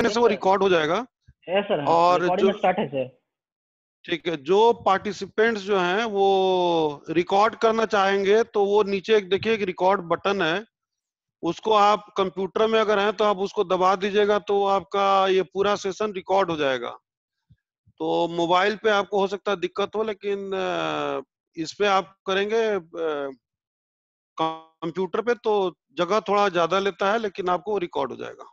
है से वो रिकॉर्ड हो जाएगा सर हाँ, और जो स्टार्ट है सर ठीक है जो पार्टिसिपेंट्स जो हैं वो रिकॉर्ड करना चाहेंगे तो वो नीचे एक देखिए एक रिकॉर्ड बटन है उसको आप कंप्यूटर में अगर हैं तो आप उसको दबा दीजिएगा तो आपका ये पूरा सेशन रिकॉर्ड हो जाएगा तो मोबाइल पे आपको हो सकता है दिक्कत हो लेकिन इस पे आप करेंगे कंप्यूटर पे तो जगह थोड़ा ज्यादा लेता है लेकिन आपको रिकॉर्ड हो जाएगा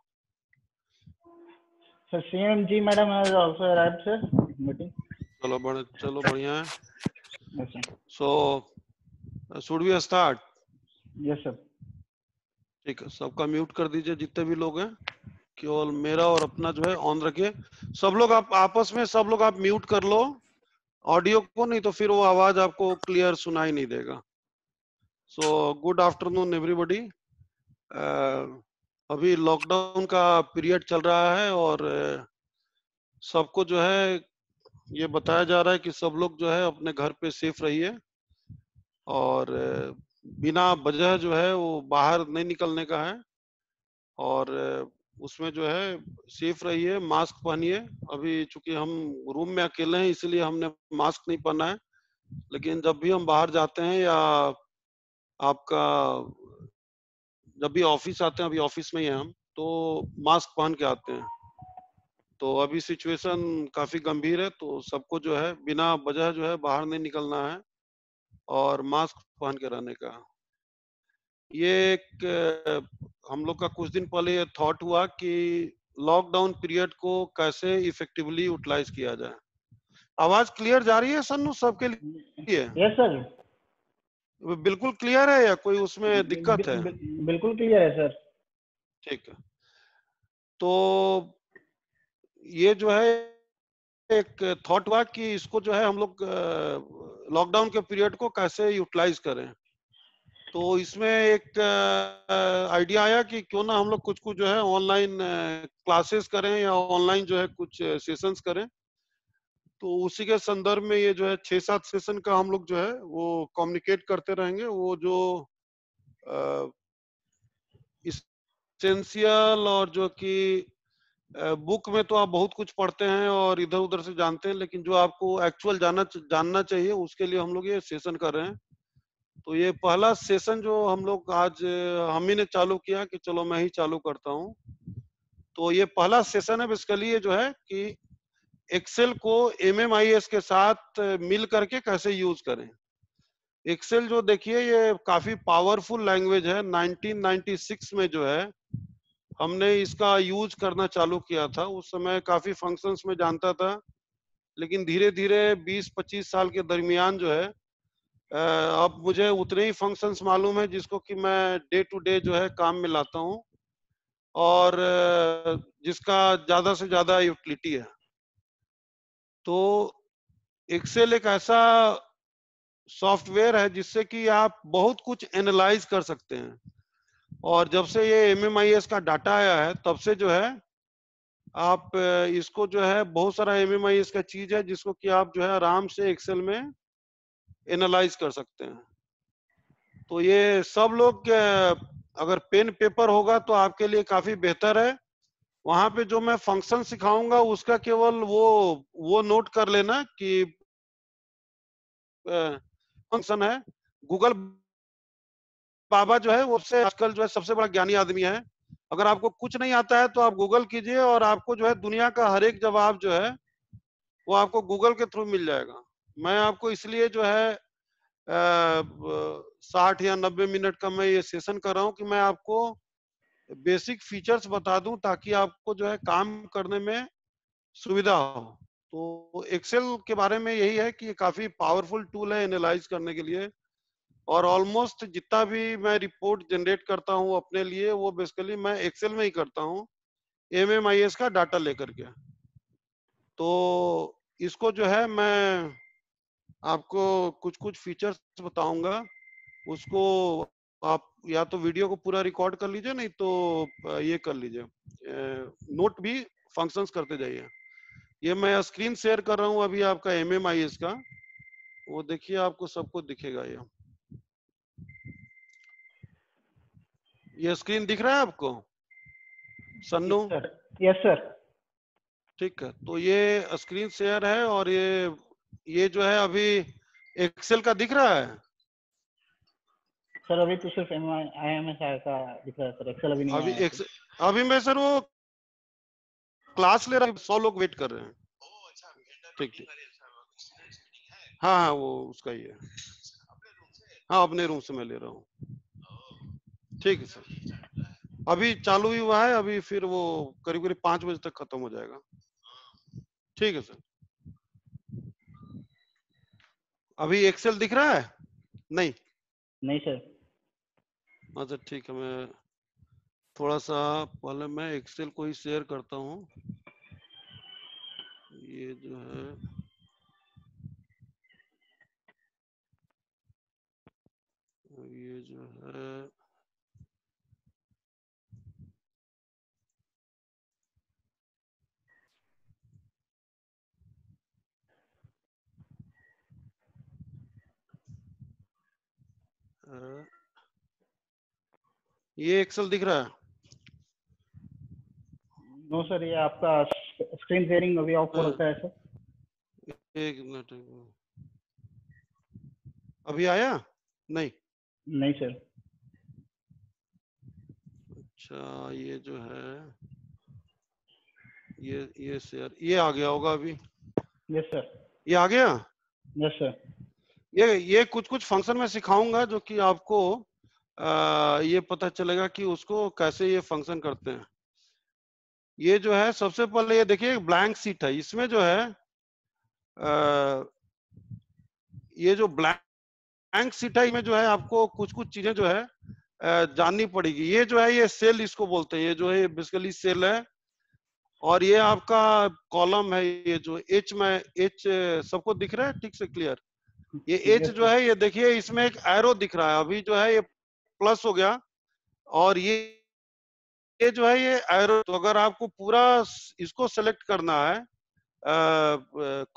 sir CMG madam has also arrived sir meeting चलो बड़े चलो बढ़िया है so should we start yes sir ठीक है सबका म्यूट कर दीजिए जितने भी लोग हैं केवल मेरा और अपना जो है ऑन रखिए सब लोग आप आपस में सब लोग आप म्यूट कर लो ऑडियो को नहीं तो फिर वो आवाज आपको क्लियर सुनाई नहीं देगा सो गुड आफ्टरनून एवरीबॉडी अभी लॉकडाउन का पीरियड चल रहा है और सबको जो है ये बताया जा रहा है कि सब लोग जो है अपने घर पे सेफ रहिए और बिना वजह जो है वो बाहर नहीं निकलने का है और उसमें जो है सेफ रहिए मास्क पहनिए अभी चूंकि हम रूम में अकेले हैं इसलिए हमने मास्क नहीं पहना है लेकिन जब भी हम बाहर जाते हैं या आपका जब भी ऑफिस आते हैं अभी ऑफिस में ही हम तो मास्क पहन के आते हैं तो अभी सिचुएशन काफी गंभीर है तो सबको जो है बिना वजह जो है बाहर नहीं निकलना है और मास्क पहन के रहने का ये एक हम लोग का कुछ दिन पहले ये थॉट हुआ कि लॉकडाउन पीरियड को कैसे इफेक्टिवली यूटिलाइज किया जाए आवाज क्लियर जा रही है सन्नू सबके लिए यस सर बिल्कुल क्लियर है या कोई उसमें दिक्कत है बिल्कुल क्लियर है सर ठीक है तो ये जो है एक थॉट हुआ कि इसको जो है हम लोग लॉकडाउन के पीरियड को कैसे यूटिलाइज करें तो इसमें एक आइडिया आया कि क्यों ना हम लोग कुछ कुछ जो है ऑनलाइन क्लासेस करें या ऑनलाइन जो है कुछ सेशंस करें तो उसी के संदर्भ में ये जो है छह सात सेशन का हम लोग जो है वो कम्युनिकेट करते रहेंगे वो जो इसेंशियल और जो कि बुक में तो आप बहुत कुछ पढ़ते हैं और इधर उधर से जानते हैं लेकिन जो आपको एक्चुअल जानना जानना चाहिए उसके लिए हम लोग ये सेशन कर रहे हैं तो ये पहला सेशन जो हम लोग आज हम ही ने चालू किया कि चलो मैं ही चालू करता हूँ तो ये पहला सेशन है बेसिकली ये जो है कि एक्सेल को एम के साथ मिल करके कैसे यूज करें एक्सेल जो देखिए ये काफी पावरफुल लैंग्वेज है 1996 में जो है हमने इसका यूज करना चालू किया था उस समय काफी फंक्शंस में जानता था लेकिन धीरे धीरे 20-25 साल के दरमियान जो है अब मुझे उतने ही फंक्शंस मालूम है जिसको कि मैं डे टू डे जो है काम में लाता हूँ और जिसका ज्यादा से ज्यादा यूटिलिटी है तो एक्सेल एक ऐसा सॉफ्टवेयर है जिससे कि आप बहुत कुछ एनालाइज कर सकते हैं और जब से ये एम का डाटा आया है तब से जो है आप इसको जो है बहुत सारा एम का चीज है जिसको कि आप जो है आराम से एक्सेल में एनालाइज कर सकते हैं तो ये सब लोग अगर पेन पेपर होगा तो आपके लिए काफी बेहतर है वहां पे जो मैं फंक्शन सिखाऊंगा उसका केवल वो वो नोट कर लेना कि फंक्शन है गूगल बाबा जो है वो से आजकल जो है सबसे बड़ा ज्ञानी आदमी है अगर आपको कुछ नहीं आता है तो आप गूगल कीजिए और आपको जो है दुनिया का हर एक जवाब जो है वो आपको गूगल के थ्रू मिल जाएगा मैं आपको इसलिए जो है साठ या नब्बे मिनट का मैं ये सेशन कर रहा हूँ कि मैं आपको बेसिक फीचर्स बता दूं ताकि आपको जो है काम करने में सुविधा हो तो एक्सेल के बारे में यही है कि ये काफी पावरफुल टूल है एनालाइज करने के लिए और ऑलमोस्ट जितना भी मैं रिपोर्ट जनरेट करता हूँ अपने लिए वो बेसिकली मैं एक्सेल में ही करता हूँ एम एम आई एस का डाटा लेकर के तो इसको जो है मैं आपको कुछ कुछ फीचर्स बताऊंगा उसको आप या तो वीडियो को पूरा रिकॉर्ड कर लीजिए नहीं तो ये कर लीजिए नोट भी फंक्शंस करते जाइए ये मैं स्क्रीन शेयर कर रहा हूँ अभी आपका एम एम आई इसका वो देखिए आपको सबको दिखेगा ये ये स्क्रीन दिख रहा है आपको सन्नू यस सर ठीक है तो ये स्क्रीन शेयर है और ये ये जो है अभी एक्सेल का दिख रहा है सर अभी तो सिर्फ आईएमएस का दिख रहा है सर एक्सेल अभी नहीं अभी एक, अभी मैं सर वो क्लास ले रहा है सौ लोग वेट कर रहे हैं अच्छा, ठीक ठीक हाँ हाँ वो उसका ही है अच्छा, हाँ अपने रूम से मैं ले रहा हूँ ठीक है सर अभी चालू ही हुआ है अभी फिर वो करीब करीब पांच बजे तक खत्म हो जाएगा ठीक है सर अभी एक्सेल दिख रहा है नहीं नहीं सर अच्छा ठीक है मैं थोड़ा सा पहले मैं एक्सेल को ही शेयर करता हूँ ये जो है ये जो है uh ये एक्सेल दिख रहा है नो सर ये आपका स्क्रीन शेयरिंग अभी ऑफ हो रखा है सर एक मिनट अभी आया नहीं नहीं सर अच्छा ये जो है ये ये शेयर ये आ गया होगा अभी यस सर ये आ गया यस सर ये ये कुछ कुछ फंक्शन में सिखाऊंगा जो कि आपको ये पता चलेगा कि उसको कैसे ये फंक्शन करते हैं ये जो है सबसे पहले ये देखिए ब्लैंक सीट है इसमें जो है आ, ये जो ब्लैंक ब्लैंक सीट है इसमें जो है आपको कुछ कुछ चीजें जो है जाननी पड़ेगी ये जो है ये सेल इसको बोलते हैं ये जो है बेसिकली सेल है और ये आपका कॉलम है ये जो एच में एच सबको दिख रहा है ठीक से क्लियर ये एच जो है ये देखिए इसमें एक एरो दिख रहा है अभी जो है ये प्लस हो गया और ये ये जो है ये एरो तो अगर आपको पूरा इसको सेलेक्ट करना है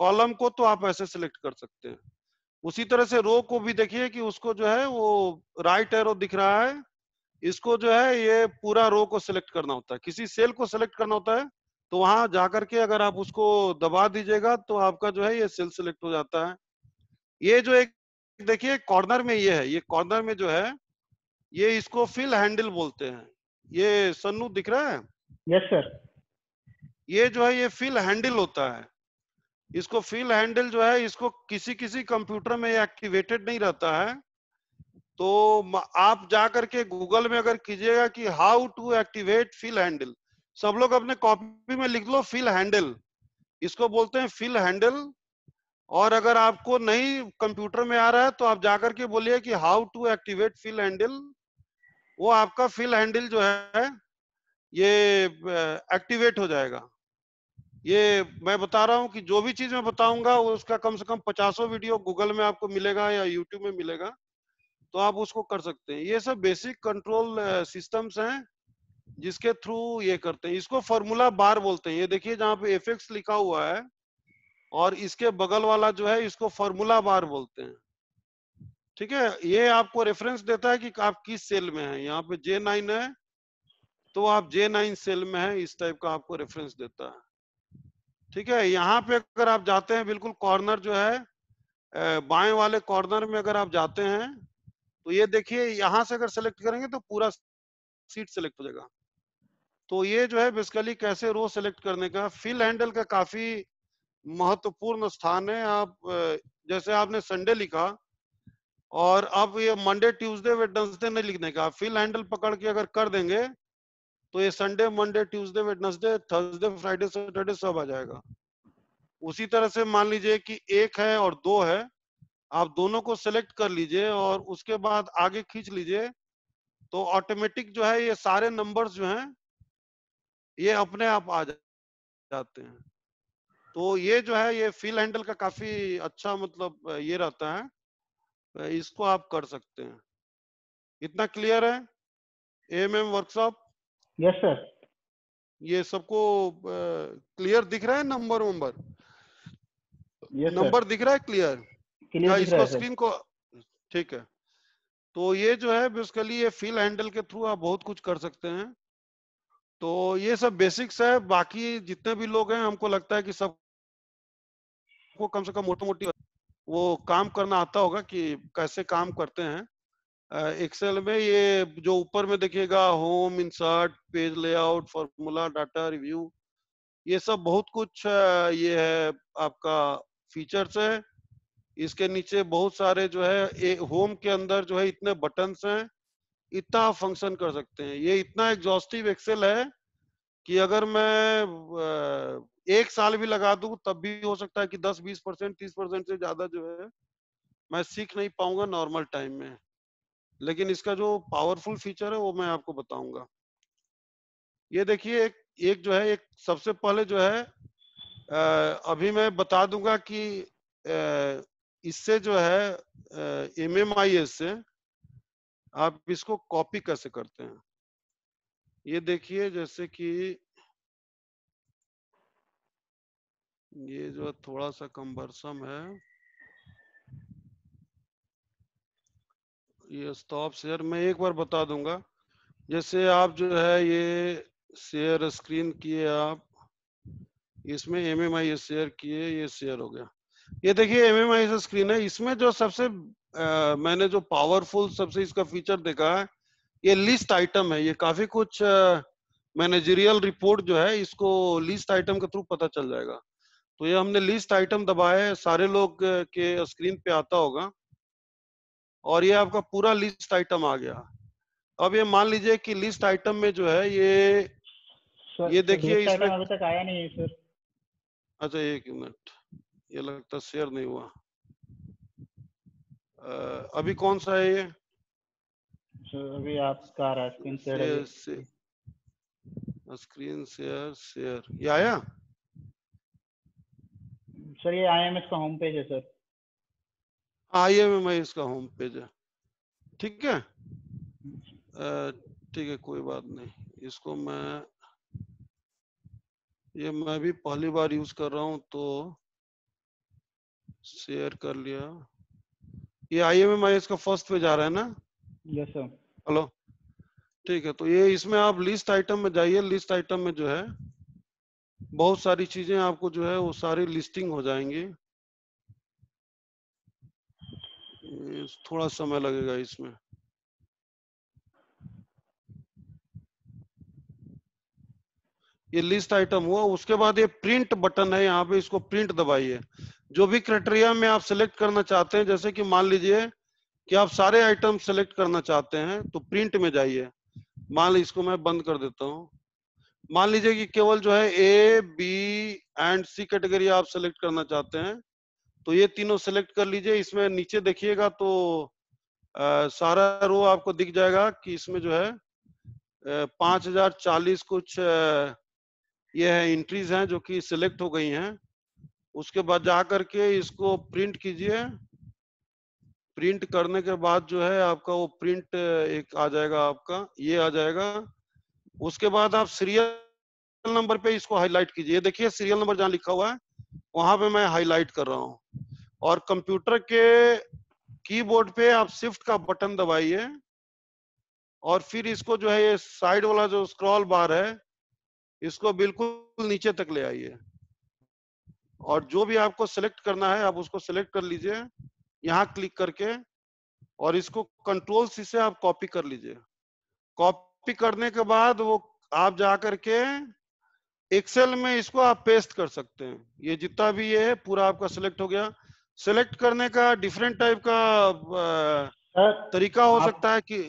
कॉलम को तो आप ऐसे सेलेक्ट कर सकते हैं उसी तरह से रो को भी देखिए कि उसको जो है वो राइट एरो दिख रहा है इसको जो है ये पूरा रो को सिलेक्ट करना होता है किसी सेल को सिलेक्ट करना होता है तो वहां जाकर के अगर आप उसको दबा दीजिएगा तो आपका जो है ये सेल सिलेक्ट हो जाता है ये जो एक देखिए कॉर्नर में ये है ये कॉर्नर में जो है ये इसको फिल हैंडल बोलते हैं ये सन्नू दिख रहा है यस yes, सर ये जो है ये फिल हैंडल होता है इसको फिल हैंडल जो है इसको किसी किसी कंप्यूटर में एक्टिवेटेड नहीं रहता है तो आप जा करके गूगल में अगर कीजिएगा कि how to activate fill handle सब लोग अपने कॉपी में लिख लो फिल हैंडल इसको बोलते हैं फिल हैंडल और अगर आपको नहीं कंप्यूटर में आ रहा है तो आप जाकर के बोलिए कि how to activate fill handle वो आपका फिल हैंडल जो है ये एक्टिवेट हो जाएगा ये मैं बता रहा हूं कि जो भी चीज मैं बताऊंगा उसका कम से कम पचासों वीडियो गूगल में आपको मिलेगा या यूट्यूब में मिलेगा तो आप उसको कर सकते हैं ये सब बेसिक कंट्रोल सिस्टम्स हैं जिसके थ्रू ये करते हैं इसको फॉर्मूला बार बोलते हैं ये देखिए जहाँ पे एफ लिखा हुआ है और इसके बगल वाला जो है इसको फॉर्मूला बार बोलते हैं ठीक है ये आपको रेफरेंस देता है कि आप किस सेल में है यहाँ पे जे नाइन है तो आप जे नाइन सेल में है इस टाइप का आपको रेफरेंस देता है ठीक है यहाँ पे अगर आप जाते हैं बिल्कुल कॉर्नर जो है बाएं वाले कॉर्नर में अगर आप जाते हैं तो ये देखिए यहां से अगर सेलेक्ट करेंगे तो पूरा सीट सेलेक्ट हो जाएगा तो ये जो है बेसिकली कैसे रो सेलेक्ट करने का फिल हैंडल का काफी महत्वपूर्ण स्थान है आप जैसे आपने संडे लिखा और आप ये मंडे ट्यूसडे वेडनसडे नहीं लिखने का आप फिल हैंडल पकड़ के अगर कर देंगे तो ये Sunday Monday Tuesday Wednesday Thursday Friday Saturday सब आ जाएगा उसी तरह से मान लीजिए कि एक है और दो है आप दोनों को सिलेक्ट कर लीजिए और उसके बाद आगे खींच लीजिए तो ऑटोमेटिक जो है ये सारे नंबर्स जो हैं ये अपने आप आ जाते हैं तो ये जो है ये फील हैंडल का काफी अच्छा मतलब ये रहता है इसको आप कर सकते हैं इतना क्लियर है M M workshop yes sir ये सबको क्लियर दिख रहा है नंबर वंबर नंबर दिख रहा है क्लियर क्या इसको स्क्रीन को ठीक है तो ये जो है बेसिकली ये फील हैंडल के थ्रू आप बहुत कुछ कर सकते हैं तो ये सब बेसिक्स है बाकी जितने भी लोग हैं हमको लगता है कि सब को कम से कम मोटी मोटी वो काम करना आता होगा कि कैसे काम करते हैं एक्सेल में ये जो ऊपर में देखिएगा home insert page layout formula data review ये सब बहुत कुछ ये है आपका फीचर्स है इसके नीचे बहुत सारे जो है ए, होम के अंदर जो है इतने बटन्स हैं इतना फंक्शन कर सकते हैं ये इतना एग्जॉस्टिव एक्सेल है कि अगर मैं एक साल भी लगा दू तब भी हो सकता है कि 10 20 परसेंट तीस परसेंट से ज्यादा जो है मैं सीख नहीं पाऊंगा नॉर्मल टाइम में लेकिन इसका जो पावरफुल फीचर है वो मैं आपको बताऊंगा ये देखिए एक एक जो है एक सबसे पहले जो है अभी मैं बता दूंगा कि इससे जो है एम एम आई एस से आप इसको कॉपी कैसे करते हैं ये देखिए जैसे कि ये जो थोड़ा सा कंबरसम है ये स्टॉप शेयर मैं एक बार बता दूंगा जैसे आप जो है ये शेयर स्क्रीन किए आप इसमें एम एम आई शेयर किए ये शेयर हो गया ये देखिए एम एम आई स्क्रीन है इसमें जो सबसे आ, मैंने जो पावरफुल सबसे इसका फीचर देखा है ये लिस्ट आइटम है ये काफी कुछ मैनेजरियल uh, रिपोर्ट जो है इसको लिस्ट आइटम के थ्रू पता चल जाएगा तो ये हमने लिस्ट आइटम दबाए सारे लोग के स्क्रीन पे आता होगा और ये आपका पूरा लिस्ट आइटम आ गया अब ये मान लीजिए कि लिस्ट आइटम में जो है ये सर, ये तो देखिए इसमें अभी तक आया नहीं है सर अच्छा एक मिनट ये लगता शेयर नहीं हुआ आ, अभी कौन सा है ये screen share screen share share ये आया सर ये आईएमएस का होम पेज है सर आईएमएस होम पेज है ठीक है ठीक है कोई बात नहीं इसको मैं ये मैं भी पहली बार यूज कर रहा हूं तो शेयर कर लिया ये आई एम एम आई इसका का फर्स्ट पेज आ रहा है ना यस yes, सर हेलो ठीक है तो ये इसमें आप लिस्ट आइटम में जाइए लिस्ट आइटम में जो है बहुत सारी चीजें आपको जो है वो सारी लिस्टिंग हो जाएंगी थोड़ा समय लगेगा इसमें ये लिस्ट आइटम हुआ उसके बाद ये प्रिंट बटन है यहाँ पे इसको प्रिंट दबाइए जो भी क्राइटेरिया में आप सिलेक्ट करना चाहते हैं जैसे कि मान लीजिए कि आप सारे आइटम सेलेक्ट करना चाहते हैं तो प्रिंट में जाइए मान लीजिए इसको मैं बंद कर देता हूँ मान लीजिए कि केवल जो है A B and C category आप सेलेक्ट करना चाहते हैं तो ये तीनों सेलेक्ट कर लीजिए इसमें नीचे देखिएगा तो आ, सारा रो आपको दिख जाएगा कि इसमें जो है पांच हजार चालीस कुछ आ, ये है एंट्रीज हैं जो कि सिलेक्ट हो गई हैं उसके बाद जा करके इसको प्रिंट कीजिए प्रिंट करने के बाद जो है आपका वो प्रिंट एक आ जाएगा आपका ये आ जाएगा उसके बाद आप सीरियल नंबर पे इसको हाईलाइट कीजिए देखिए सीरियल नंबर जहां लिखा हुआ है वहां पे मैं हाईलाइट कर रहा हूँ और कंप्यूटर के कीबोर्ड पे आप शिफ्ट का बटन दबाइए और फिर इसको जो है ये साइड वाला जो स्क्रॉल बार है इसको बिल्कुल नीचे तक ले आइए और जो भी आपको सिलेक्ट करना है आप उसको सिलेक्ट कर लीजिए यहाँ क्लिक करके और इसको कंट्रोल सी से आप कॉपी कर लीजिए कॉपी करने के बाद वो आप जा करके एक्सेल में इसको आप पेस्ट कर सकते हैं ये जितना भी ये है पूरा आपका सिलेक्ट हो गया सिलेक्ट करने का डिफरेंट टाइप का सर तरीका हो आप, सकता है कि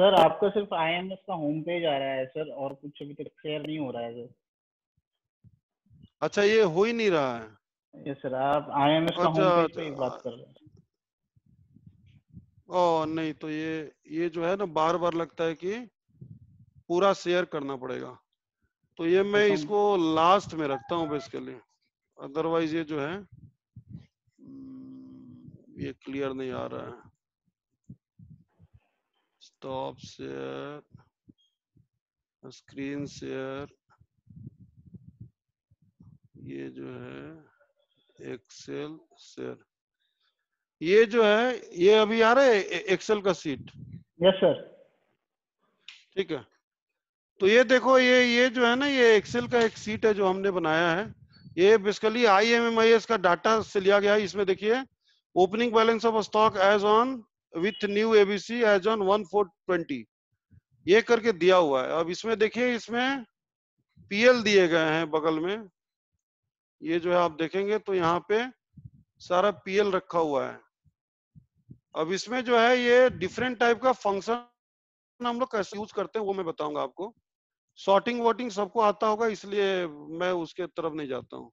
सर आपका सिर्फ आईएमएस का होम पेज आ रहा है सर और कुछ अभी तक शेयर नहीं हो रहा है सर अच्छा ये हो ही नहीं रहा है ये सर आप आईएमएस का होम अच्छा, पेज अच्छा। पे बात कर रहे हैं ओ नहीं तो ये ये जो है ना बार बार लगता है कि पूरा शेयर करना पड़ेगा तो ये मैं अच्छा। इसको लास्ट में रखता हूँ बेसिकली अदरवाइज ये जो है हम्म, ये क्लियर नहीं आ रहा है स्टॉप शेयर स्क्रीन शेयर ये जो है एक्सेल शेयर ये जो है ये अभी आ रहा है एक्सेल का सीट यस सर ठीक है तो ये देखो ये ये जो है ना ये एक्सेल का एक सीट है जो हमने बनाया है ये basically I M M I S का डाटा से लिया गया है इसमें देखिए opening balance of stock as on with new ABC as on one four twenty ये करके दिया हुआ है अब इसमें देखिए इसमें पीएल दिए गए हैं बगल में ये जो है आप देखेंगे तो यहाँ पे सारा पीएल रखा हुआ है अब इसमें जो है ये डिफरेंट टाइप का फंक्शन हम लोग कैसे यूज करते हैं वो मैं बताऊंगा आपको सॉर्टिंग वोटिंग सबको आता होगा इसलिए मैं उसके तरफ नहीं जाता हूँ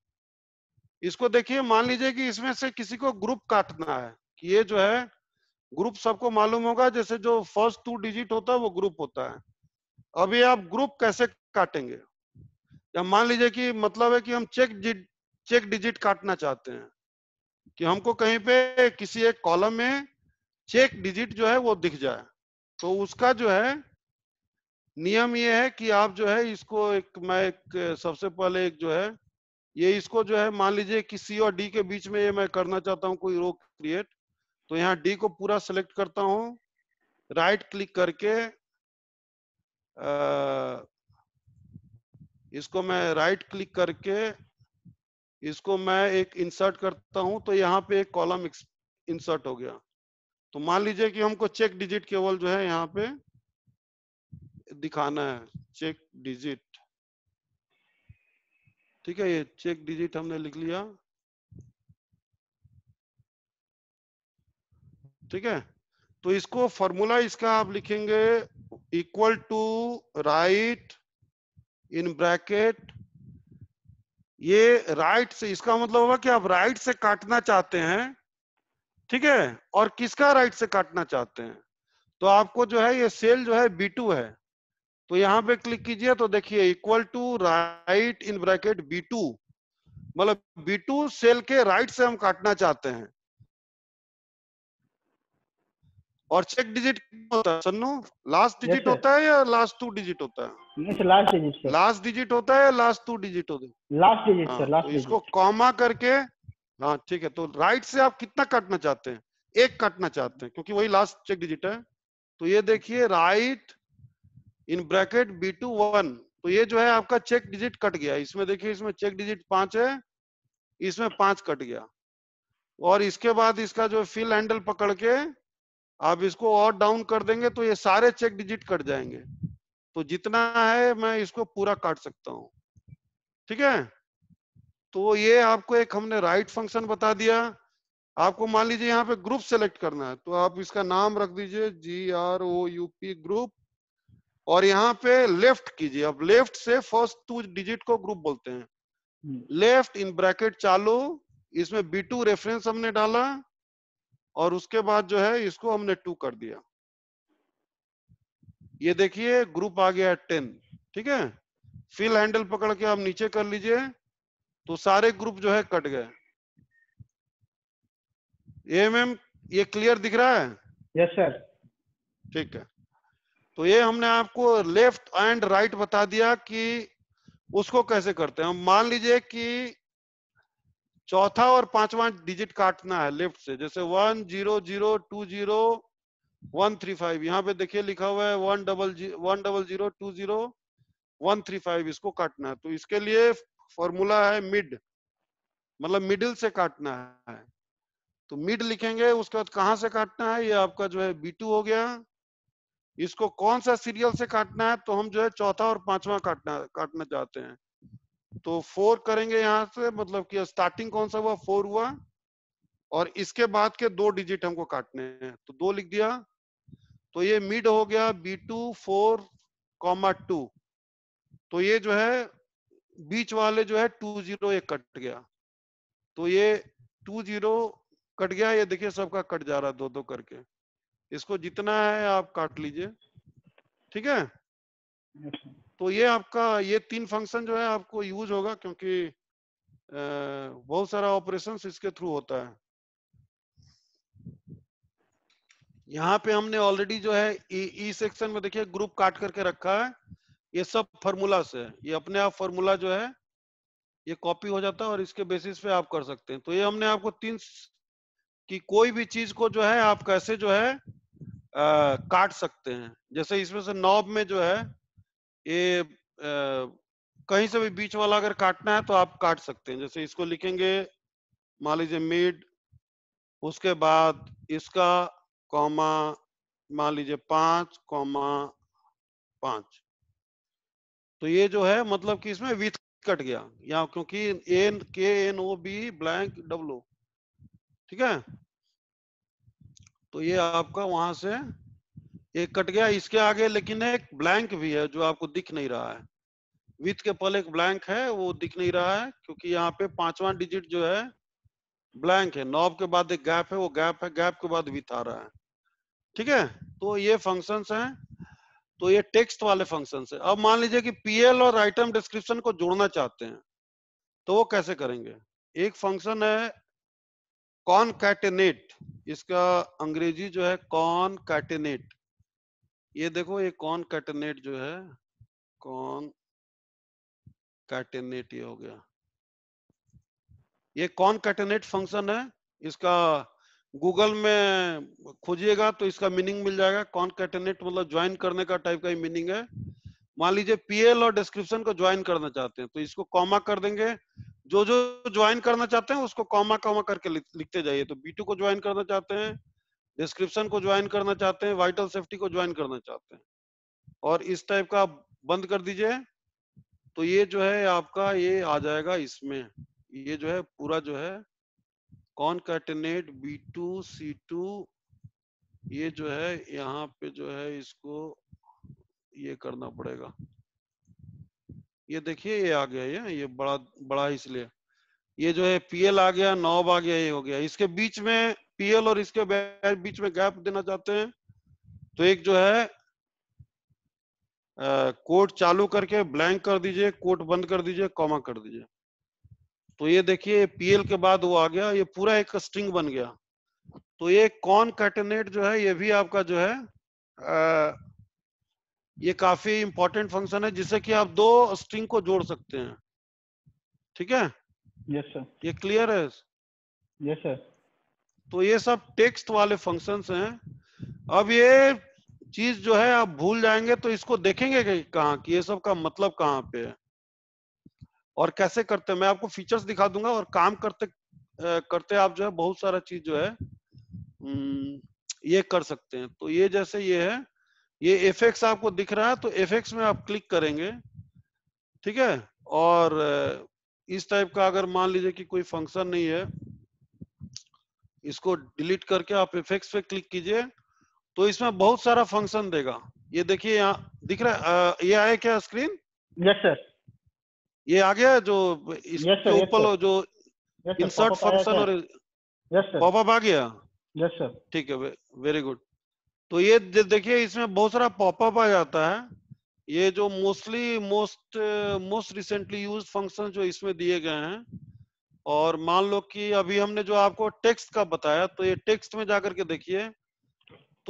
इसको देखिए मान लीजिए कि इसमें से किसी को ग्रुप काटना है कि ये जो है ग्रुप सबको मालूम होगा जैसे जो फर्स्ट टू डिजिट होता है वो ग्रुप होता है अभी आप ग्रुप कैसे काटेंगे या मान लीजिए कि मतलब है कि हम चेक चेक डिजिट काटना चाहते हैं कि हमको कहीं पे किसी एक कॉलम में चेक डिजिट जो है वो दिख जाए तो उसका जो है नियम ये है कि आप जो है इसको एक मैं एक सबसे पहले एक जो है ये इसको जो है मान लीजिए कि सी और डी के बीच में ये मैं करना चाहता हूँ कोई रो क्रिएट तो यहाँ डी को पूरा सिलेक्ट करता हूँ राइट क्लिक करके आ, इसको मैं राइट क्लिक करके इसको मैं एक इंसर्ट करता हूं तो यहाँ पे एक कॉलम इंसर्ट हो गया तो मान लीजिए कि हमको चेक डिजिट केवल जो है यहाँ पे दिखाना है चेक डिजिट ठीक है ये चेक डिजिट हमने लिख लिया ठीक है तो इसको फॉर्मूला इसका आप लिखेंगे equal to right in bracket ये राइट से इसका मतलब होगा कि आप राइट से काटना चाहते हैं ठीक है और किसका राइट से काटना चाहते हैं तो आपको जो है ये सेल जो है बी टू है तो यहाँ पे क्लिक कीजिए तो देखिए equal to right in bracket B two मतलब बी टू सेल के राइट से हम काटना चाहते हैं और चेक डिजिट होता है सन्नू लास्ट डिजिट होता है या लास्ट टू डिजिट होता है लास्ट डिजिट लास्ट डिजिट होता है या लास्ट टू डिजिट होता है लास्ट डिजिट सर लास्ट इसको कॉमा करके हाँ ठीक है तो राइट से आप कितना काटना चाहते हैं एक काटना चाहते हैं क्योंकि वही लास्ट चेक डिजिट है तो ये देखिए right in bracket B two one तो ये जो है आपका चेक डिजिट कट गया इसमें देखिए इसमें चेक डिजिट पांच है इसमें पांच कट गया और इसके बाद इसका जो फिल हैंडल पकड़ के आप इसको और डाउन कर देंगे तो ये सारे चेक डिजिट कट जाएंगे तो जितना है मैं इसको पूरा काट सकता हूँ ठीक है तो ये आपको एक हमने राइट फंक्शन बता दिया आपको मान लीजिए यहाँ पे ग्रुप सेलेक्ट करना है तो आप इसका नाम रख दीजिए G R O U P group और यहाँ पे लेफ्ट कीजिए अब लेफ्ट से फर्स्ट टू डिजिट को ग्रुप बोलते हैं लेफ्ट इन ब्रैकेट चालू इसमें बी टू रेफरेंस हमने डाला और उसके बाद जो है इसको हमने टू कर दिया ये देखिए ग्रुप आ गया टेन ठीक है फिल हैंडल पकड़ के आप नीचे कर लीजिए तो सारे ग्रुप जो है कट गए ए मैम ये क्लियर दिख रहा है यस सर ठीक है तो ये हमने आपको लेफ्ट एंड राइट बता दिया कि उसको कैसे करते हैं हम मान लीजिए कि चौथा और पांचवा डिजिट काटना है लेफ्ट से जैसे one zero zero two zero one three five यहाँ पे देखिए लिखा हुआ है one double G one double zero two zero one three five इसको काटना है तो इसके लिए फॉर्मूला है मिड मतलब मिडिल से काटना है तो मिड लिखेंगे उसके बाद कहां से काटना है ये आपका जो है बी टू हो गया इसको कौन सा सीरियल से काटना है तो हम जो है चौथा और पांचवा काटना काटना चाहते हैं तो फोर करेंगे यहां से मतलब कि स्टार्टिंग कौन सा हुआ फोर हुआ और इसके बाद के दो डिजिट हमको काटने हैं तो दो लिख दिया तो ये मिड हो गया B two four comma two तो ये जो है बीच वाले जो है टू जीरो एक कट गया तो ये टू जीरो कट गया ये देखिए सबका कट जा रहा दो दो करके इसको जितना है आप काट लीजिए ठीक है तो ये आपका ये तीन फंक्शन जो है आपको यूज होगा क्योंकि बहुत सारा ऑपरेशंस इसके थ्रू होता है यहाँ पे हमने ऑलरेडी जो है ई e, सेक्शन e में देखिए ग्रुप काट करके रखा है ये सब फॉर्मूला से ये अपने आप फॉर्मूला जो है ये कॉपी हो जाता है और इसके बेसिस पे आप कर सकते हैं तो ये हमने आपको तीन की कोई भी चीज को जो है आप कैसे जो है आ, काट सकते हैं जैसे इसमें से नॉब में जो है ये आ, कहीं से भी बीच वाला अगर काटना है तो आप काट सकते हैं जैसे इसको लिखेंगे मान लीजिए मिड उसके बाद इसका कॉमा मान लीजिए पांच कॉमा पांच तो ये जो है मतलब कि इसमें विथ कट गया या क्योंकि N K N O B blank W ठीक है तो ये आपका वहां से एक कट गया इसके आगे लेकिन एक ब्लैंक भी है जो आपको दिख नहीं रहा है विथ के पल एक ब्लैंक है वो दिख नहीं रहा है क्योंकि यहाँ पे पांचवा डिजिट जो है ब्लैंक है नॉब के बाद एक गैप है वो गैप है गैप के बाद विथ आ रहा है ठीक है तो ये फंक्शंस हैं तो ये टेक्स्ट वाले फंक्शन है अब मान लीजिए कि पीएल और आइटम डिस्क्रिप्शन को जोड़ना चाहते हैं तो वो कैसे करेंगे एक फंक्शन है कॉन कैटेनेट इसका अंग्रेजी जो है कॉन कैटेनेट ये देखो ये कॉन कैटेनेट जो है कॉन कैटेनेट ये हो गया ये कॉन कैटेनेट फंक्शन है इसका गूगल में खोजिएगा तो इसका मीनिंग मिल जाएगा कौन कॉन्केटेनेट मतलब ज्वाइन करने का टाइप का ही मीनिंग है मान लीजिए पीएल और डिस्क्रिप्शन को ज्वाइन करना चाहते हैं तो इसको कॉमा कर देंगे जो जो ज्वाइन करना चाहते हैं उसको कॉमा कॉमा करके लिखते जाइए तो बी को ज्वाइन करना चाहते हैं डिस्क्रिप्शन को ज्वाइन करना चाहते हैं वाइटल सेफ्टी को ज्वाइन करना चाहते हैं और इस टाइप का बंद कर दीजिए तो ये जो है आपका ये आ जाएगा इसमें ये जो है पूरा जो है concatenate B two C two ये जो है यहाँ पे जो है इसको ये करना पड़ेगा ये देखिए ये आ गया ये ये बड़ा बड़ा इसलिए ये जो है पीएल आ गया नॉब आ गया ये हो गया इसके बीच में पीएल और इसके बीच में गैप देना चाहते हैं तो एक जो है कोट चालू करके ब्लैंक कर दीजिए कोट बंद कर दीजिए कॉमा कर दीजिए तो ये देखिए पीएल के बाद वो आ गया ये पूरा एक स्ट्रिंग बन गया तो ये कॉन कैटेनेट जो है ये भी आपका जो है आ, ये काफी इंपॉर्टेंट फंक्शन है जिससे कि आप दो स्ट्रिंग को जोड़ सकते हैं ठीक है यस सर ये क्लियर है यस yes, सर तो ये सब टेक्स्ट वाले फंक्शन हैं अब ये चीज जो है आप भूल जाएंगे तो इसको देखेंगे कहाँ कि ये सब का मतलब कहाँ पे है और कैसे करते हैं मैं आपको फीचर्स दिखा दूंगा और काम करते करते आप जो है बहुत सारा चीज जो है हम्म, ये कर सकते हैं तो ये जैसे ये है ये इफेक्ट आपको दिख रहा है तो एफ में आप क्लिक करेंगे ठीक है और इस टाइप का अगर मान लीजिए कि कोई फंक्शन नहीं है इसको डिलीट करके आप इफेक्ट पे क्लिक कीजिए तो इसमें बहुत सारा फंक्शन देगा ये देखिए यहाँ दिख रहा है ये आया क्या स्क्रीन यस yes, सर ये आ गया जो इसके ऊपर जो इंसर्ट फंक्शन और अप आ गया यस सर ठीक है वेरी गुड तो ये देखिए इसमें बहुत सारा पॉपअप आ जाता है ये जो mostly most most recently use function जो इसमें दिए गए हैं और मान लो कि अभी हमने जो आपको टेक्स्ट का बताया तो ये टेक्स्ट में जाकर के देखिए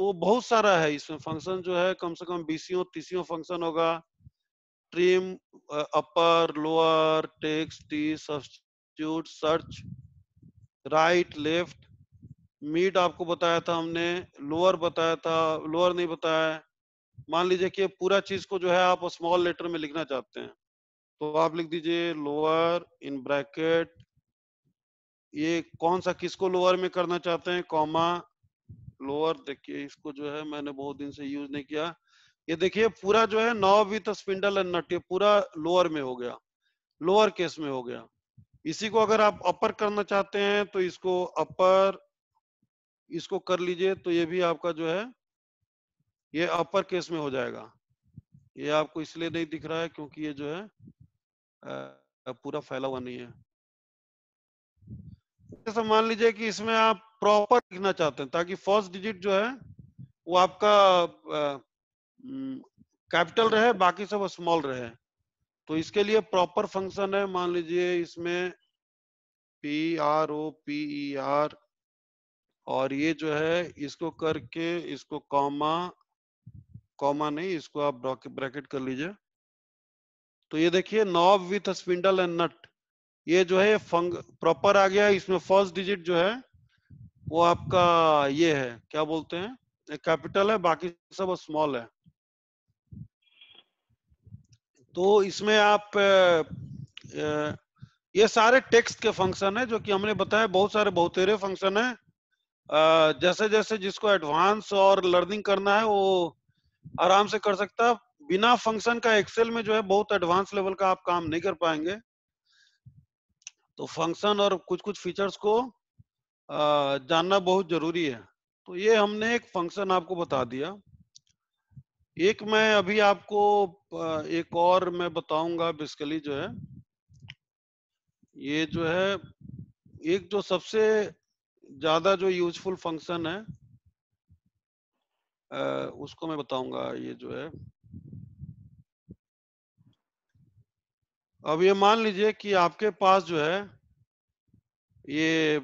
तो बहुत सारा है इसमें फंक्शन जो है कम से कम बीसियों तीसियों फंक्शन होगा trim uh, upper lower text t substitute search right left mid आपको बताया था हमने लोअर बताया था लोअर नहीं बताया मान लीजिए कि पूरा चीज को जो है आप स्मॉल लेटर में लिखना चाहते हैं तो आप लिख दीजिए लोअर इन ब्रैकेट ये कौन सा किसको लोअर में करना चाहते हैं कॉमा लोअर देखिए इसको जो है मैंने बहुत दिन से यूज नहीं किया ये देखिए पूरा जो है knob with spindle and nut ये पूरा लोअर में हो गया लोअर केस में हो गया इसी को अगर आप अपर करना चाहते हैं तो इसको अपर इसको कर लीजिए तो ये भी आपका जो है ये अपर केस में हो जाएगा ये आपको इसलिए नहीं दिख रहा है क्योंकि ये जो है पूरा फैला हुआ नहीं है जैसे मान लीजिए कि इसमें आप प्रॉपर लिखना चाहते हैं ताकि फर्स्ट डिजिट जो है वो आपका कैपिटल हम्म, रहे बाकी सब स्मॉल रहे तो इसके लिए प्रॉपर फंक्शन है मान लीजिए इसमें P R O P E R और ये जो है इसको करके इसको कॉमा कॉमा नहीं इसको आप ब्रैकेट कर लीजिए तो ये देखिए knob with spindle and nut ये जो है फंग प्रॉपर आ गया इसमें फर्स्ट डिजिट जो है वो आपका ये है क्या बोलते हैं कैपिटल है बाकी सब स्मॉल है तो इसमें आप ये सारे टेक्स्ट के फंक्शन है जो कि हमने बताया बहुत सारे बहुतेरे फंक्शन है जैसे जैसे जिसको एडवांस और लर्निंग करना है वो आराम से कर सकता बिना फंक्शन का एक्सेल में जो है बहुत एडवांस लेवल का आप काम नहीं कर पाएंगे तो फंक्शन और कुछ कुछ फीचर्स को जानना बहुत जरूरी है तो ये हमने एक फंक्शन आपको बता दिया एक मैं अभी आपको एक और मैं बताऊंगा बेसिकली जो है ये जो है एक जो सबसे ज्यादा जो यूजफुल फंक्शन है उसको मैं बताऊंगा ये जो है अब ये मान लीजिए कि आपके पास जो है ये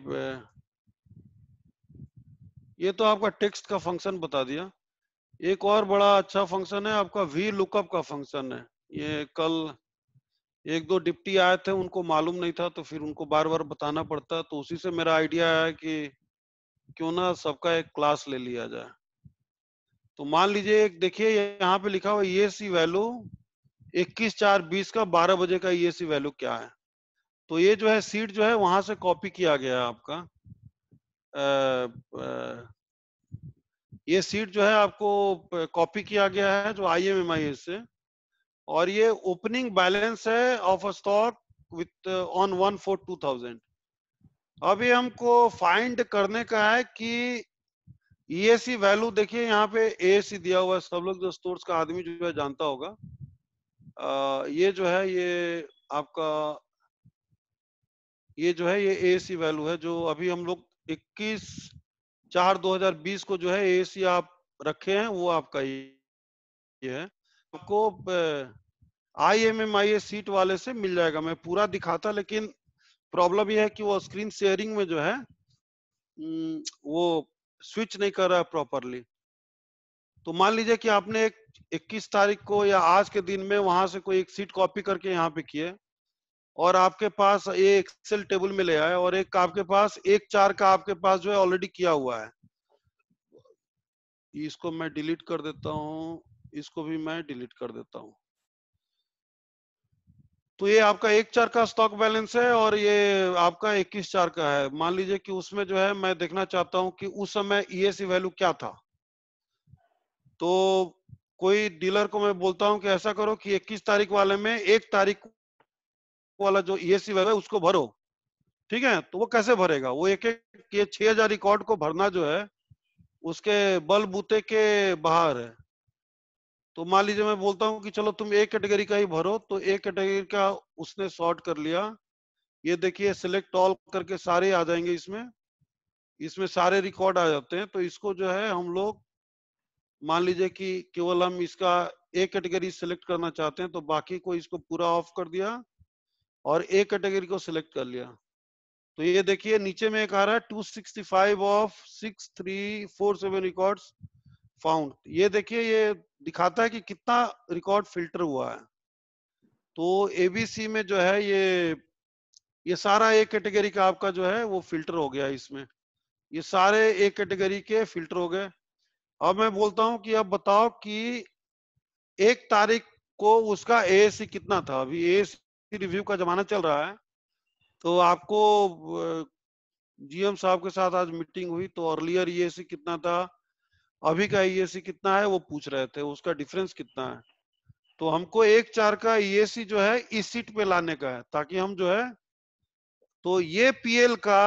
ये तो आपका टेक्स्ट का फंक्शन बता दिया एक और बड़ा अच्छा फंक्शन है आपका वी लुकअप का फंक्शन है ये कल एक दो डिप्टी आए थे उनको मालूम नहीं था तो फिर उनको बार बार बताना पड़ता तो उसी से मेरा आइडिया आया कि क्यों ना सबका एक क्लास ले लिया जाए तो मान लीजिए एक देखिए यहाँ पे लिखा हुआ ये सी वैल्यू इक्कीस चार बीस का बारह बजे का ये सी वैल्यू क्या है तो ये जो है सीट जो है वहां से कॉपी किया गया आपका आ, आ, ये सीट जो है आपको कॉपी किया गया है जो I M M I S से और ये ओपनिंग बैलेंस है of a stock with on one four two thousand अभी हमको फाइंड करने का है कि सी e वैल्यू देखिए यहाँ पे सी दिया हुआ है सब लोग जो स्टोर्स का आदमी जो है जानता होगा आ, ये जो है ये आपका ये जो है ये सी वैल्यू है जो अभी हम लोग इक्कीस चार 2020 को जो है एसी आप रखे हैं वो आपका ये है आपको I M M I A sheet वाले से मिल जाएगा मैं पूरा दिखाता लेकिन प्रॉब्लम ये है कि वो स्क्रीन शेयरिंग में जो है वो स्विच नहीं कर रहा है प्रॉपरली तो मान लीजिए कि आपने एक 21 तारीख को या आज के दिन में वहां से कोई एक सीट कॉपी करके यहाँ पे किए और आपके पास ये एक्सेल टेबल में ले आए और एक आपके पास एक चार का आपके पास जो है ऑलरेडी किया हुआ है इसको मैं डिलीट कर देता हूँ इसको भी मैं डिलीट कर देता हूं तो ये आपका एक चार का स्टॉक बैलेंस है और ये आपका इक्कीस चार का है मान लीजिए कि उसमें जो है मैं देखना चाहता हूं कि उस समय ईएससी वैल्यू क्या था तो कोई डीलर को मैं बोलता हूं कि ऐसा करो कि इक्कीस तारीख वाले में एक तारीख वाला जो ईएससी e वेब है उसको भरो ठीक है तो वो कैसे भरेगा वो एक एक ये छह हजार रिकॉर्ड को भरना जो है उसके बूते के बाहर है तो मान लीजिए मैं बोलता हूँ कि चलो तुम एक कैटेगरी का ही भरो तो एक कैटेगरी का उसने सॉर्ट कर लिया ये देखिए सिलेक्ट ऑल करके सारे आ जाएंगे इसमें इसमें सारे रिकॉर्ड आ जाते हैं तो इसको जो है हम लोग मान लीजिए कि केवल हम इसका एक कैटेगरी सिलेक्ट करना चाहते हैं तो बाकी को इसको पूरा ऑफ कर दिया और ए कैटेगरी को सिलेक्ट कर लिया तो ये देखिए नीचे में एक आ रहा है two sixty five of six three four seven record found ये देखिए ये दिखाता है कि कितना रिकॉर्ड फिल्टर हुआ है तो एबीसी में जो है ये ये सारा ए कैटेगरी का आपका जो है वो फिल्टर हो गया इसमें ये सारे ए कैटेगरी के फिल्टर हो गए अब मैं बोलता हूं कि अब बताओ कि एक तारीख को उसका ए कितना था अभी ए रिव्यू का जमाना चल रहा है तो आपको जीएम साहब के साथ आज मीटिंग हुई तो अर्लियर ई e कितना था अभी का ई e कितना है वो पूछ रहे थे उसका डिफरेंस कितना है तो हमको एक चार का ई e जो है इस सीट पे लाने का है ताकि हम जो है तो ये पीएल का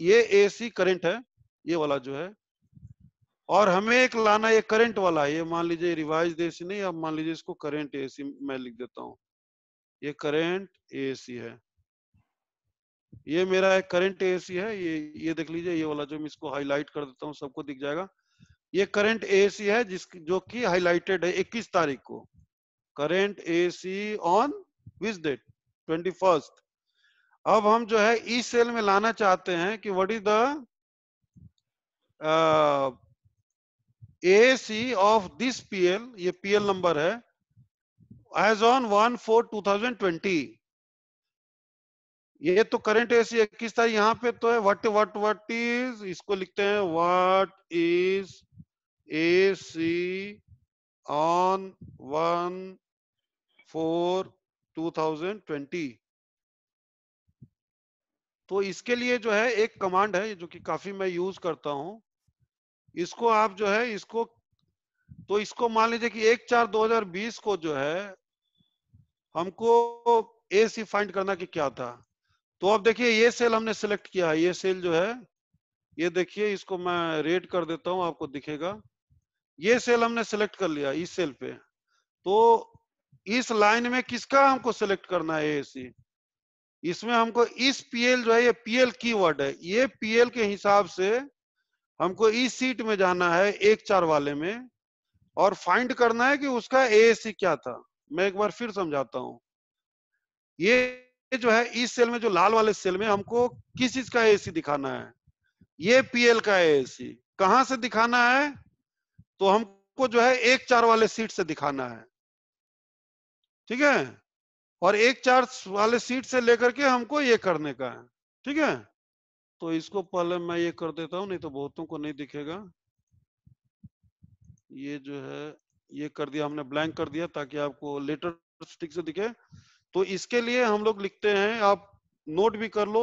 ये एसी करंट है ये वाला जो है और हमें एक लाना ये करंट वाला है ये मान लीजिए रिवाइज एसी नहीं अब मान लीजिए इसको करंट एसी मैं लिख देता हूं ये करेंट ए है ये मेरा एक करंट ए है ये ये देख लीजिए ये वाला जो मैं इसको हाईलाइट कर देता हूँ सबको दिख जाएगा ये करंट ए है जिस जो कि हाईलाइटेड है इक्कीस तारीख को current A on which date twenty first अब हम जो है ई सेल में लाना चाहते हैं कि what is the A C of this PL ये पीएल नंबर है as on 1 4 2020 ये तो करंट ऐसी इक्कीस था यहाँ पे तो है व्हाट व्हाट व्हाट इज इसको लिखते हैं what is A C on one four two thousand twenty तो इसके लिए जो है एक कमांड है जो कि काफी मैं यूज करता हूं इसको आप जो है इसको तो इसको मान लीजिए कि एक चार 2020 को जो है हमको ए सी फाइंड करना कि क्या था तो अब देखिए ये सेल हमने सेलेक्ट किया है ये सेल जो है ये देखिए इसको मैं रेड कर देता हूं आपको दिखेगा ये सेल हमने सेलेक्ट कर लिया इस सेल पे तो इस लाइन में किसका हमको सेलेक्ट करना है ए सी इसमें हमको इस पीएल जो है ये पीएल वर्ड है ये पीएल के हिसाब से हमको इस सीट में जाना है एक चार वाले में और फाइंड करना है कि उसका ए क्या था मैं एक बार फिर समझाता हूं ये जो है इस सेल में जो लाल वाले सेल में हमको किस चीज का ए दिखाना है ये पीएल का ए सी कहां से दिखाना है तो हमको जो है एक चार वाले सीट से दिखाना है ठीक है और एक चार वाले सीट से लेकर के हमको ये करने का है ठीक है तो इसको पहले मैं ये कर देता हूं नहीं तो बहुतों को नहीं दिखेगा ये जो है ये कर दिया हमने ब्लैंक कर दिया ताकि आपको लेटर स्टिक से दिखे तो इसके लिए हम लोग लिखते हैं आप नोट भी कर लो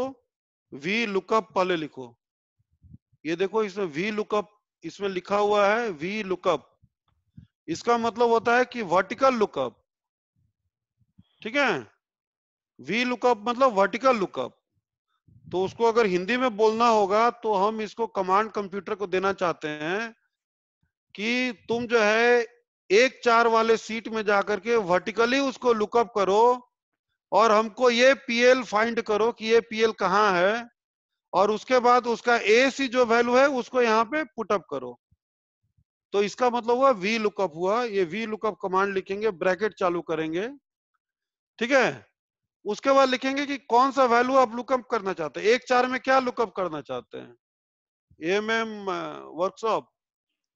वी लुकअप पहले लिखो ये देखो इसमें वी लुकअप इसमें लिखा हुआ है वी लुकअप इसका मतलब होता है कि वर्टिकल लुकअप ठीक है वी लुकअप मतलब वर्टिकल लुकअप तो उसको अगर हिंदी में बोलना होगा तो हम इसको कमांड कंप्यूटर को देना चाहते हैं कि तुम जो है एक चार वाले सीट में जाकर के वर्टिकली उसको लुकअप करो और हमको ये पीएल फाइंड करो कि ये पीएल कहाँ है और उसके बाद उसका ए सी जो वैल्यू है उसको यहाँ पे पुटअप करो तो इसका मतलब हुआ वी लुकअप हुआ ये वी लुकअप कमांड लिखेंगे ब्रैकेट चालू करेंगे ठीक है उसके बाद लिखेंगे कि कौन सा वैल्यू आप लुकअप करना चाहते हैं एक चार में क्या लुकअप करना चाहते हैं एम एम वर्कशॉप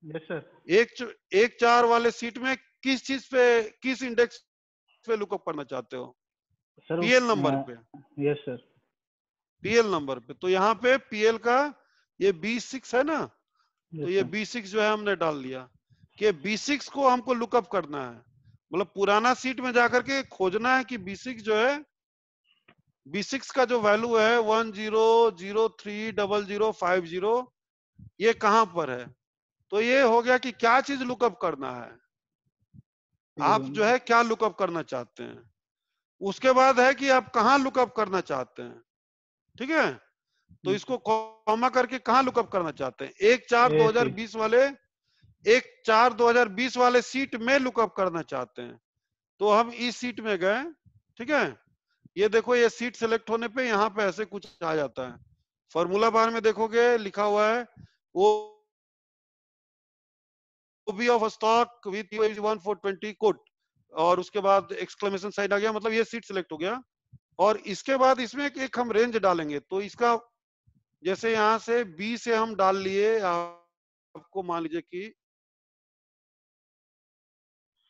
yes, एक एक चार वाले सीट में किस चीज पे किस इंडेक्स पे लुकअप करना चाहते हो पीएल नंबर पे यस सर पीएल नंबर पे तो यहाँ पे पीएल का ये बी सिक्स है ना तो ये बी सिक्स जो है हमने डाल दिया कि बी सिक्स को हमको लुकअप करना है मतलब पुराना सीट में जाकर के खोजना है कि बी सिक्स जो है बी सिक्स का जो वैल्यू है one zero zero three double zero five zero ये कहाँ पर है तो ये हो गया कि क्या चीज लुकअप करना है आप जो है क्या लुकअप करना चाहते हैं उसके बाद है कि आप कहाँ लुकअप करना चाहते हैं ठीक है तो हम्म। इसको कॉमा करके कहा लुकअप करना चाहते हैं एक चार दो हजार बीस वाले एक चार दो हजार बीस वाले सीट में लुकअप करना चाहते हैं तो हम इस सीट में गए ठीक है ये देखो ये सीट सेलेक्ट होने पे यहाँ पे ऐसे कुछ आ जाता है फॉर्मूला बार में देखोगे लिखा हुआ है वो B of stock with U one four twenty quote और उसके बाद एक्सक्लेमेशन साइन आ गया मतलब ये सीट सिलेक्ट हो गया और इसके बाद इसमें एक, एक हम रेंज डालेंगे तो इसका जैसे यहां से बी से हम डाल लिए आपको मान लीजिए कि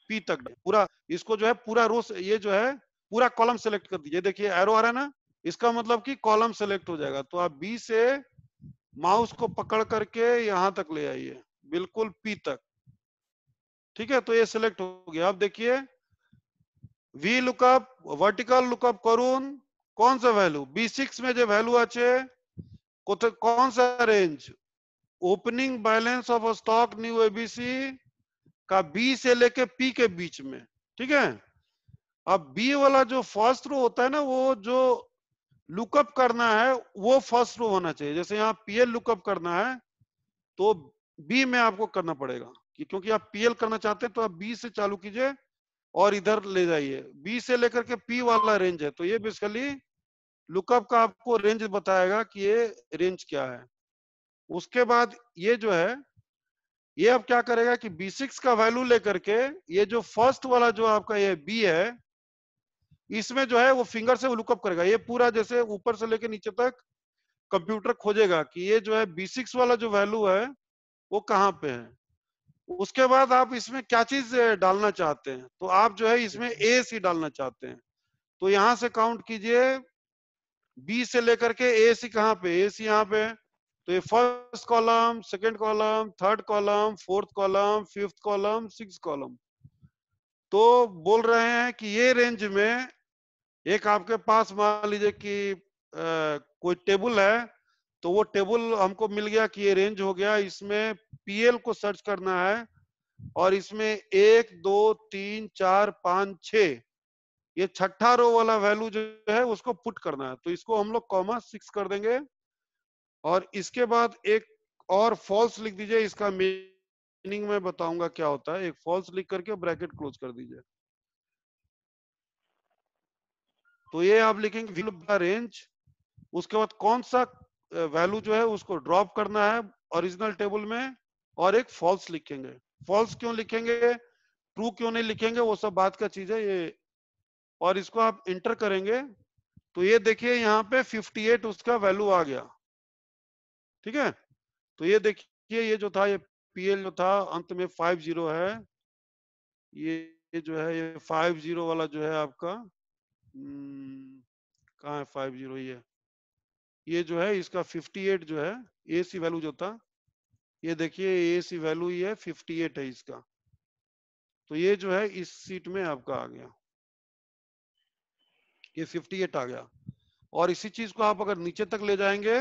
पी तक पूरा इसको जो है पूरा रोस ये जो है पूरा कॉलम सेलेक्ट कर दीजिए देखिए एरो आ रहा है ना इसका मतलब कि कॉलम सेलेक्ट हो जाएगा तो आप बी से माउस को पकड़ करके यहां तक ले आइए बिल्कुल पी तक ठीक है तो ये सिलेक्ट हो गया अब देखिए वी लुकअप वर्टिकल लुकअप करून कौन सा वैल्यू बी सिक्स में जो वैल्यू अच्छे कौन सा range opening balance of stock new ABC का बी से लेके पी के बीच में ठीक है अब बी वाला जो फर्स्ट रो होता है ना वो जो लुकअप करना है वो फर्स्ट रो होना चाहिए जैसे यहाँ पीएल लुकअप करना है तो बी में आपको करना पड़ेगा कि क्योंकि आप पीएल करना चाहते हैं तो आप बी से चालू कीजिए और इधर ले जाइए बी से लेकर के पी वाला रेंज है तो ये बेसिकली लुकअप का आपको रेंज बताएगा कि ये रेंज क्या है उसके बाद ये जो है ये अब क्या करेगा कि सिक्स का वैल्यू लेकर के ये जो फर्स्ट वाला जो आपका ये बी है इसमें जो है वो फिंगर से लुकअप करेगा ये पूरा जैसे ऊपर से लेकर नीचे तक कंप्यूटर खोजेगा कि ये जो है B6 वाला जो वैल्यू है वो कहाँ पे है उसके बाद आप इसमें क्या चीज डालना चाहते हैं तो आप जो है इसमें ए सी डालना चाहते हैं तो यहां से काउंट कीजिए बी से लेकर के ए सी कहाँ पे ए सी यहाँ पे तो ये first column second column third column fourth column fifth column six column तो बोल रहे हैं कि ये रेंज में एक आपके पास मान लीजिए कि आ, कोई टेबल है तो वो टेबल हमको मिल गया कि ये रेंज हो गया इसमें पीएल को सर्च करना है और इसमें एक दो तीन चार पांच छ ये छठा रो वाला वैल्यू जो है उसको पुट करना है तो इसको हम लोग कॉमा सिक्स कर देंगे और इसके बाद एक और फॉल्स लिख दीजिए इसका मीनिंग में बताऊंगा क्या होता है एक फॉल्स लिख करके ब्रैकेट क्लोज कर दीजिए तो ये आप लिखेंगे रेंज उसके बाद कौन सा वैल्यू जो है उसको ड्रॉप करना है ओरिजिनल टेबल में और एक फॉल्स लिखेंगे फॉल्स क्यों लिखेंगे ट्रू क्यों नहीं लिखेंगे वो सब बात का चीज है ये और इसको आप इंटर करेंगे तो ये देखिए यहाँ पे 58 उसका वैल्यू आ गया ठीक है तो ये देखिए ये जो था ये पीएल जो था अंत में 50 है ये जो है ये 50 वाला जो है आपका हम्म, कहा है फाइव ये ये जो है इसका 58 जो है ए सी वैल्यू जो था ये देखिए ए सी वैल्यू ये 58 है इसका तो ये जो है इस सीट में आपका आ गया ये 58 आ गया और इसी चीज को आप अगर नीचे तक ले जाएंगे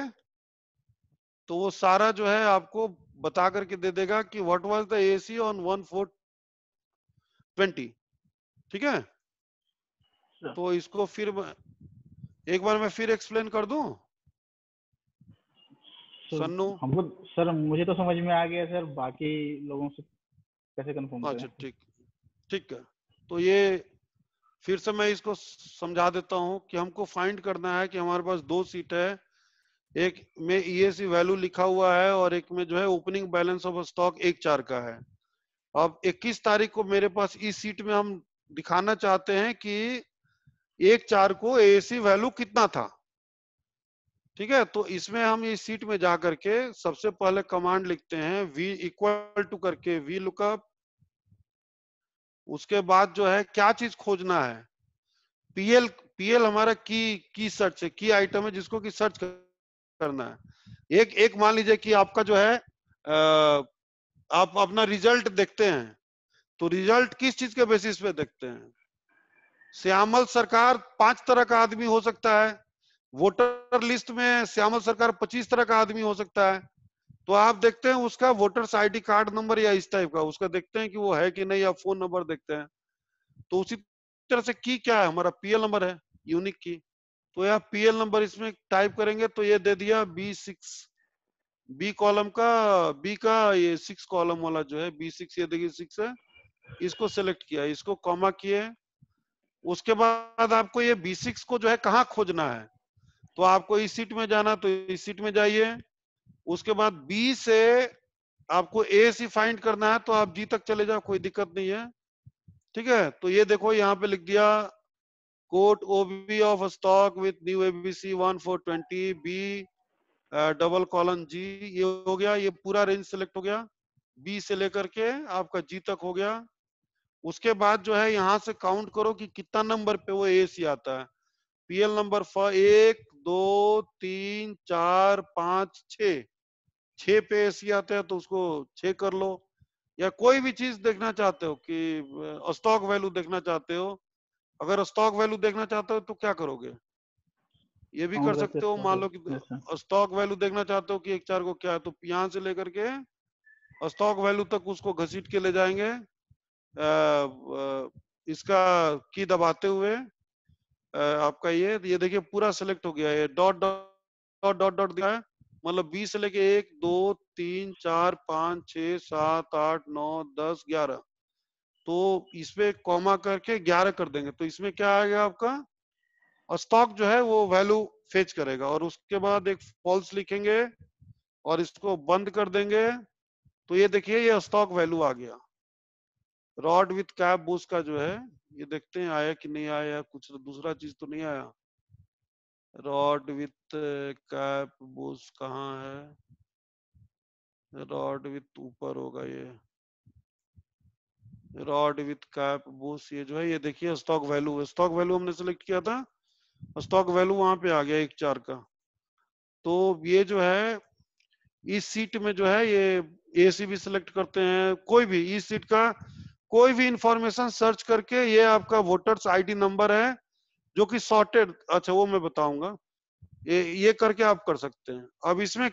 तो वो सारा जो है आपको बता करके दे देगा कि what was the AC on one four twenty ठीक है तो इसको फिर एक बार मैं फिर एक्सप्लेन कर दूं तो सन्नू हमको सर मुझे तो समझ में आ गया सर बाकी लोगों से कैसे कंफर्म अच्छा ठीक ठीक है तो ये फिर से मैं इसको समझा देता हूँ कि हमको फाइंड करना है कि हमारे पास दो सीट है एक में ईएसी e वैल्यू लिखा हुआ है और एक में जो है ओपनिंग बैलेंस ऑफ स्टॉक एक चार का है अब 21 तारीख को मेरे पास इस सीट में हम दिखाना चाहते हैं कि एक चार को एएसी वैल्यू कितना था ठीक है तो इसमें हम इस सीट में जा करके सबसे पहले कमांड लिखते हैं वी इक्वल टू करके वी लुकअप उसके बाद जो है क्या चीज खोजना है पीएल पीएल हमारा की की सर्च है की आइटम है जिसको की सर्च करना है एक एक मान लीजिए कि आपका जो है आप अपना रिजल्ट देखते हैं तो रिजल्ट किस चीज के बेसिस पे देखते हैं श्यामल सरकार पांच तरह का आदमी हो सकता है वोटर लिस्ट में श्यामल सरकार पच्चीस तरह का आदमी हो सकता है तो आप देखते हैं उसका वोटर्स आईडी कार्ड नंबर या इस टाइप का उसका देखते हैं कि वो है कि नहीं या फोन नंबर देखते हैं तो उसी तरह से की क्या है हमारा पीएल नंबर है यूनिक की तो यह पीएल नंबर इसमें टाइप करेंगे तो ये दे दिया बी सिक्स बी कॉलम का बी का ये सिक्स कॉलम वाला जो है बी सिक्स ये देखिए सिक्स है इसको सेलेक्ट किया इसको कॉमा किए उसके बाद आपको ये बी सिक्स को जो है कहाँ खोजना है तो आपको इस सीट में जाना तो इस सीट में जाइए उसके बाद बी से आपको ए सी फाइंड करना है तो आप जी तक चले जाओ कोई दिक्कत नहीं है ठीक है तो ये देखो यहाँ पे लिख दिया quote OB of stock with new ABC one four twenty B double colon G ये हो गया ये पूरा रेंज सेलेक्ट हो गया बी से लेकर के आपका जी तक हो गया उसके बाद जो है यहाँ से काउंट करो कि कितना नंबर पे वो ए सी आता है पीएल नंबर फ एक दो तीन चार पांच छ छ पे ऐसी आते हैं तो उसको छ कर लो या कोई भी चीज देखना चाहते हो कि स्टॉक वैल्यू देखना चाहते हो अगर स्टॉक वैल्यू देखना चाहते हो तो क्या करोगे ये भी हाँ, कर सकते हो अच्छा मान लो कि स्टॉक वैल्यू देखना चाहते हो कि एक चार को क्या है तो यहां से लेकर के स्टॉक वैल्यू तक उसको घसीट के ले जाएंगे आ, आ, इसका की दबाते हुए आपका ये ये देखिए पूरा सिलेक्ट हो गया है dot dot dot dot dot दिया है मतलब बीस से लेके एक दो तीन चार पांच छ सात आठ नौ दस ग्यारह तो इसमें कॉमा करके ग्यारह कर देंगे तो इसमें क्या आएगा आपका और स्टॉक जो है वो वैल्यू फेच करेगा और उसके बाद एक फॉल्स लिखेंगे और इसको बंद कर देंगे तो ये देखिए ये स्टॉक वैल्यू आ गया रॉड विथ कैप बूस का जो है ये देखते हैं आया कि नहीं आया कुछ तो दूसरा चीज तो नहीं आया रॉड विथ कैप बोस कहा है रॉड विथ ऊपर होगा ये रॉड विथ कैप बोस ये जो है ये देखिए स्टॉक वैल्यू स्टॉक वैल्यू हमने सेलेक्ट किया था स्टॉक वैल्यू वहां पे आ गया एक चार का तो ये जो है इस सीट में जो है ये ए सी भी सिलेक्ट करते हैं कोई भी इस सीट का कोई भी इंफॉर्मेशन सर्च करके ये आपका वोटर्स आईडी नंबर है जो कि सॉर्टेड अच्छा वो मैं बताऊंगा ये ये करके आप कर सकते हैं अब इसमें